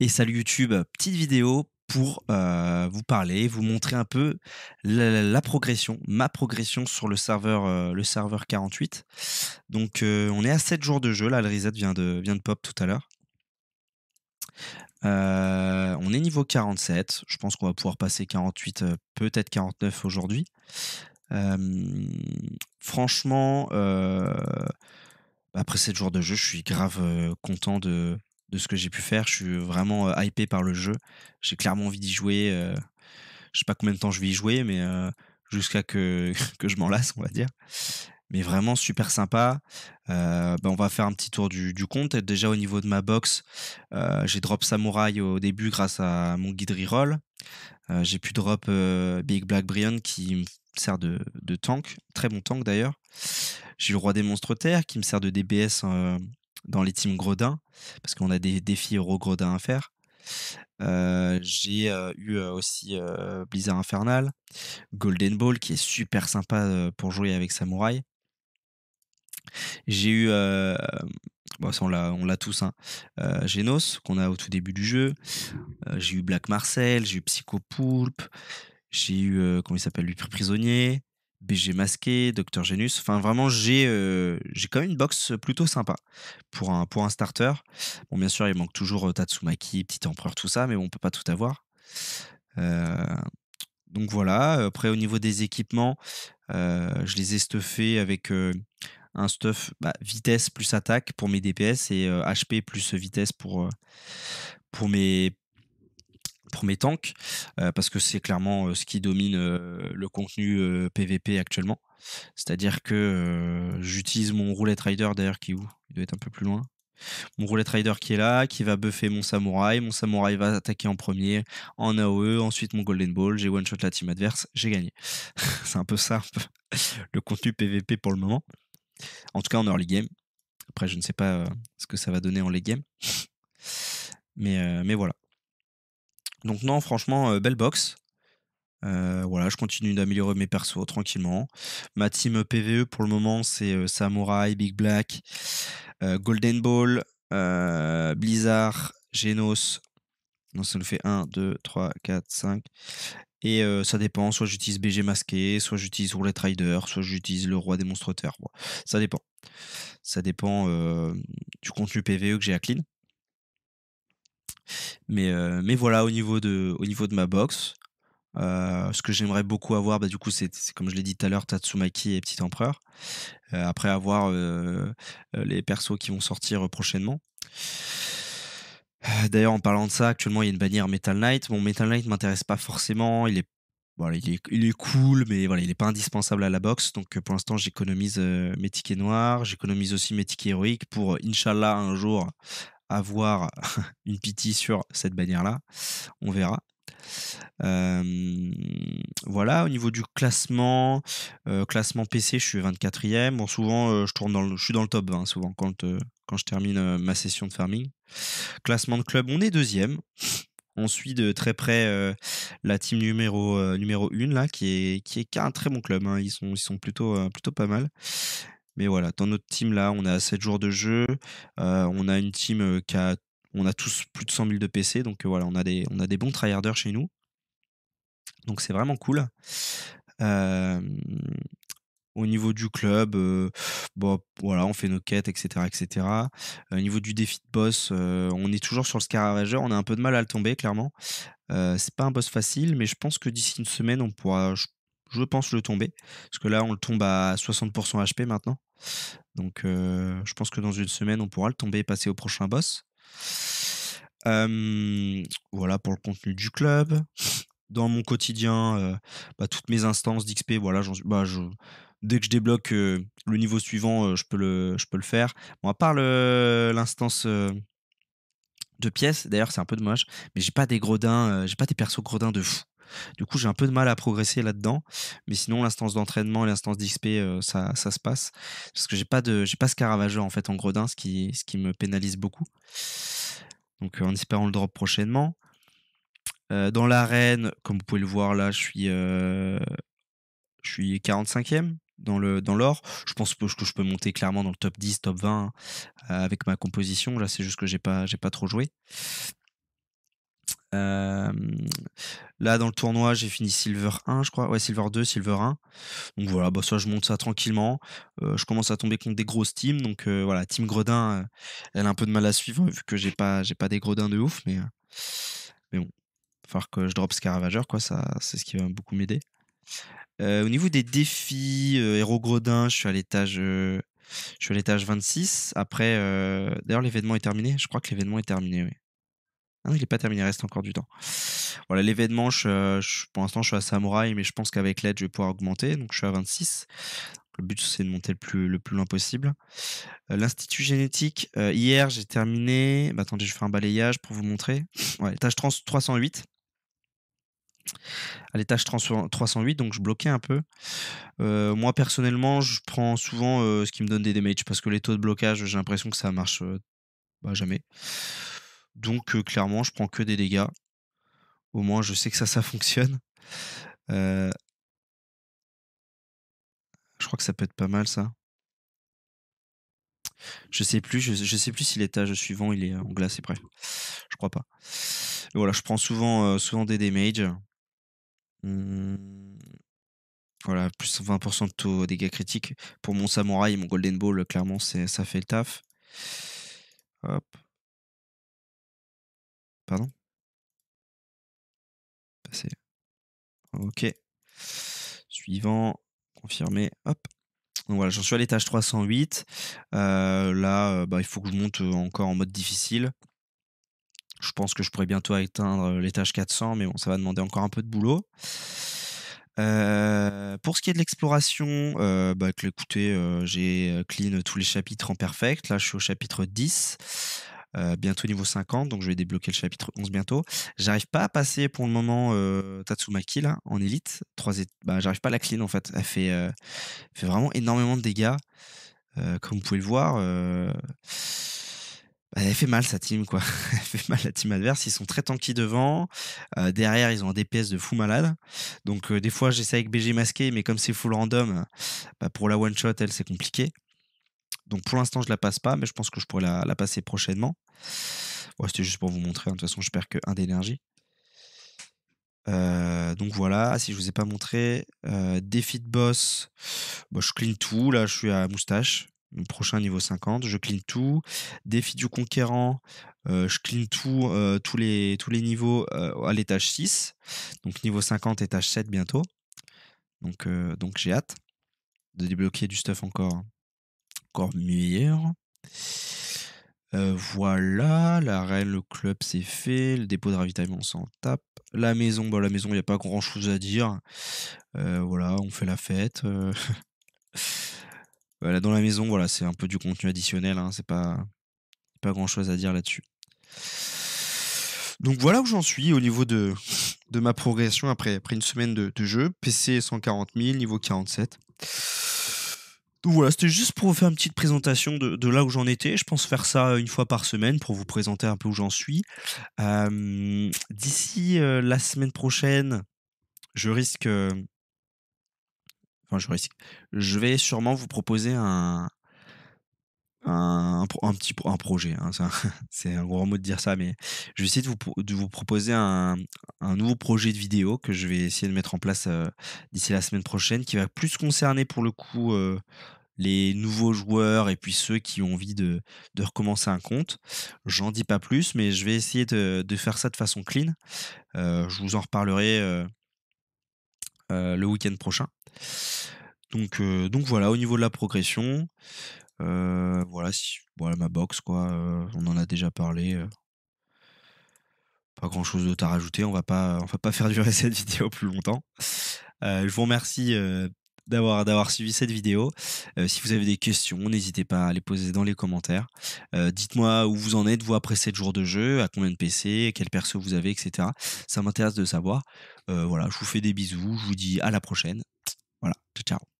et salut YouTube, petite vidéo pour vous parler, vous montrer un peu la, progression, ma progression sur le serveur, le serveur 48. Donc on est à 7 jours de jeu, là le reset vient de, vient de pop tout à l'heure. on est niveau 47, je pense qu'on va pouvoir passer 48, peut-être 49 aujourd'hui. franchement, après 7 jours de jeu, je suis grave content de, de ce que j'ai pu faire. Je suis vraiment euh, hypé par le jeu. J'ai clairement envie d'y jouer. Euh, je sais pas combien de temps je vais y jouer, mais euh, jusqu'à que, que je m'en lasse, on va dire. Mais vraiment super sympa. Bah, on va faire un petit tour du, du compte. Déjà au niveau de ma box, j'ai drop Samurai au début grâce à mon guide reroll. j'ai pu drop Big Black brion qui me sert de, de tank, très bon tank d'ailleurs. J'ai le roi des monstres terre qui me sert de DBS dans les teams Gredin, parce qu'on a des défis Euro gredin à faire. Euh, j'ai euh, eu euh, aussi Blizzard Infernal, Golden Ball qui est super sympa pour jouer avec Samurai. J'ai eu, on l'a, tous, hein. Genos qu'on a au tout début du jeu. j'ai eu Black Marcel, j'ai eu Psycho Poulpe, j'ai eu comment il s'appelle, lui prisonnier. BG Masqué, Dr Genus. Enfin, vraiment, j'ai euh, j'ai quand même une box plutôt sympa pour un, starter. Bon, bien sûr, il manque toujours euh, Tatsumaki, Petit Empereur, tout ça, mais on on peut pas tout avoir. Euh, donc voilà. Après, au niveau des équipements, je les ai stuffés avec un stuff bah, vitesse plus attaque pour mes DPS et HP plus vitesse pour, pour mes pour mes tanks, euh, parce que c'est clairement euh, ce qui domine euh, le contenu PVP actuellement. C'est-à-dire que j'utilise mon roulette rider d'ailleurs qui où Il doit être un peu plus loin mon roulette rider qui est là, qui va buffer mon samouraï. Mon samouraï va attaquer en premier, en AOE, ensuite mon golden ball. J'ai one shot la team adverse, j'ai gagné. c'est un peu ça, le contenu PVP pour le moment. En tout cas, en early game. Après, je ne sais pas ce que ça va donner en late game. Mais, mais voilà. Donc non, franchement, euh, belle box. Euh, voilà, je continue d'améliorer mes persos tranquillement. Ma team PVE pour le moment, c'est euh, Samurai, Big Black, Golden Ball, Blizzard, Genos. Non, ça nous fait 1, 2, 3, 4, 5. Et ça dépend, soit j'utilise BG masqué, soit j'utilise Roulette Rider, soit j'utilise le roi des monstres terre. ça dépend. Ça dépend du contenu PVE que j'ai à clean. Mais, euh, mais voilà, au niveau de, au niveau de ma box, euh, ce que j'aimerais beaucoup avoir, bah, du coup, c'est comme je l'ai dit tout à l'heure, Tatsumaki et Petit Empereur. Euh, après avoir les persos qui vont sortir prochainement. D'ailleurs, en parlant de ça, actuellement, il y a une bannière Metal Knight. Bon, Metal Knight m'intéresse pas forcément. Il est voilà, il, est, cool, mais voilà, il n'est pas indispensable à la boxe. Donc pour l'instant, j'économise mes tickets noirs, j'économise aussi mes tickets héroïques pour, Inch'Allah, un jour avoir une pitié sur cette bannière-là. On verra. voilà, au niveau du classement, classement PC, je suis 24e. Bon, souvent, je, tourne dans le, je suis dans le top hein, souvent, quand, quand je termine ma session de farming. Classement de club, on est deuxième. On suit de très près la team numéro, numéro 1, là, qui est, qui est un très bon club. Hein. Ils, sont, ils sont plutôt, plutôt pas mal. Mais voilà, dans notre team là, on a 7 jours de jeu. Euh, on a une team euh, qui a, on a tous plus de 100 000 de PC. Donc euh, voilà, on a des, on a des bons tryharders chez nous. Donc c'est vraiment cool. au niveau du club, bon, voilà, on fait nos quêtes, etc. etc. Au niveau du défi de boss, on est toujours sur le Scaravager. On a un peu de mal à le tomber, clairement. c'est pas un boss facile, mais je pense que d'ici une semaine, on pourra, je, pense, le tomber. Parce que là, on le tombe à 60% HP maintenant. Donc, euh, je pense que dans une semaine, on pourra le tomber et passer au prochain boss. voilà pour le contenu du club. Dans mon quotidien, euh, bah, toutes mes instances d'XP, voilà, bah, dès que je débloque euh, le niveau suivant, je, peux le, faire. à part l'instance de pièces, d'ailleurs, c'est un peu dommage, mais j'ai pas des gredins j'ai pas des persos gredins de fou. Du coup, j'ai un peu de mal à progresser là-dedans. Mais sinon, l'instance d'entraînement et l'instance d'XP, euh, ça, ça, se passe. Parce que j'ai pas de, j'ai pas ce caravageur en fait en gredin, ce qui, ce qui me pénalise beaucoup. Donc, euh, en espérant le drop prochainement. Euh, dans l'arène, comme vous pouvez le voir là, je suis, je suis 45e dans le dans l'or. Je pense que je peux monter clairement dans le top 10, top 20 hein, avec ma composition. Là, c'est juste que j'ai pas j'ai pas trop joué. Euh, là, dans le tournoi, j'ai fini Silver 1, je crois. Ouais, Silver 2, Silver 1. Donc voilà, bah, ça, je monte ça tranquillement. Euh, je commence à tomber contre des grosses teams. Donc euh, voilà, Team Gredin, elle a un peu de mal à suivre vu que j'ai pas, j'ai pas des Gredins de ouf. Mais, mais bon, il que je drop Scaravageur, quoi. Ça, c'est ce qui va beaucoup m'aider. au niveau des défis, héros Gredin, je suis à l'étage. je suis à l'étage 26. Après, d'ailleurs, l'événement est terminé. Je crois que l'événement est terminé, oui. Ah il n'est pas terminé, il reste encore du temps. Voilà, l'événement, euh, pour l'instant, je suis à Samouraï, mais je pense qu'avec l'aide, je vais pouvoir augmenter. Donc, je suis à 26. Le but, c'est de monter le plus, le plus loin possible. Euh, L'Institut génétique, euh, hier, j'ai terminé. Bah, attendez, je fais un balayage pour vous montrer. Ouais, tâche 308. À l'étage 308, donc je bloquais un peu. moi personnellement, je prends souvent ce qui me donne des damages parce que les taux de blocage, j'ai l'impression que ça marche bah, jamais. Donc clairement, je prends que des dégâts. Au moins, je sais que ça, ça fonctionne. je crois que ça peut être pas mal ça. Je sais plus, je, sais plus si l'étage suivant il est en glace, et prêt. Je crois pas. voilà, je prends souvent, souvent des dégâts. Mmh. voilà, plus 20% de taux de dégâts critiques. Pour mon samouraï, mon golden ball, clairement, ça fait le taf. Hop. Pardon Passer. Ok. Suivant. Confirmé. Hop. Donc voilà, j'en suis à l'étage 308. Euh, là, euh, bah, il faut que je monte euh, encore en mode difficile. Je pense que je pourrais bientôt atteindre l'étage 400, mais bon, ça va demander encore un peu de boulot. pour ce qui est de l'exploration, bah, écoutez, j'ai clean tous les chapitres en perfect. Là, je suis au chapitre 10. Euh, bientôt niveau 50, donc je vais débloquer le chapitre 11 bientôt. J'arrive pas à passer pour le moment euh, Tatsumaki en élite. Bah, j'arrive pas à la clean en fait. Elle fait, euh, fait vraiment énormément de dégâts. Euh, comme vous pouvez le voir, elle fait mal sa team quoi. elle fait mal la team adverse. Ils sont très tanky devant. derrière, ils ont un DPS de fou malade. Donc des fois, j'essaie avec BG masqué, mais comme c'est full random, bah, pour la one shot, elle c'est compliqué. Donc pour l'instant, je la passe pas, mais je pense que je pourrais la, passer prochainement. C'était juste pour vous montrer. Hein. De toute façon, je perds que 1 d'énergie. Euh, donc voilà, si je vous ai pas montré, euh, défi de boss, bah, je clean tout, là je suis à moustache, prochain niveau 50, je clean tout, défi du conquérant, euh, je clean tout, tous, les, tous les niveaux à l'étage 6, donc niveau 50, étage 7 bientôt, donc, donc j'ai hâte de débloquer du stuff encore. Hein encore meilleur. voilà, la reine, le club, c'est fait. Le dépôt de ravitaillement, on s'en tape. La maison, bah, la maison, il n'y a pas grand chose à dire. voilà, on fait la fête. voilà, dans la maison, voilà, c'est un peu du contenu additionnel. Hein, c'est pas, pas grand chose à dire là-dessus. Donc voilà où j'en suis au niveau de, de ma progression après, après une semaine de, de jeu. PC 140 000, niveau 47 voilà, c'était juste pour vous faire une petite présentation de, là où j'en étais. Je pense faire ça une fois par semaine pour vous présenter un peu où j'en suis. Euh, d'ici euh, la semaine prochaine, je risque... Euh, enfin, je risque... Je vais sûrement vous proposer un, un, petit un projet. Hein, c'est un, gros mot de dire ça, mais je vais essayer de vous, proposer un, nouveau projet de vidéo que je vais essayer de mettre en place euh, d'ici la semaine prochaine, qui va plus concerner pour le coup euh, les nouveaux joueurs et puis ceux qui ont envie de, recommencer un compte. J'en dis pas plus, mais je vais essayer de, faire ça de façon clean. Euh, je vous en reparlerai le week-end prochain. Donc, donc voilà, au niveau de la progression. Euh, voilà, si, voilà ma box, quoi. Euh, on en a déjà parlé euh. pas grand chose d'autre à rajouter. On va pas, on va pas faire durer cette vidéo plus longtemps. je vous remercie d'avoir d'avoir suivi cette vidéo. si vous avez des questions, n'hésitez pas à les poser dans les commentaires. Dites-moi où vous en êtes vous après 7 jours de jeu, à combien de PC, quel perso vous avez, etc. Ça m'intéresse de savoir. voilà, je vous fais des bisous. Je vous dis à la prochaine. Voilà, ciao.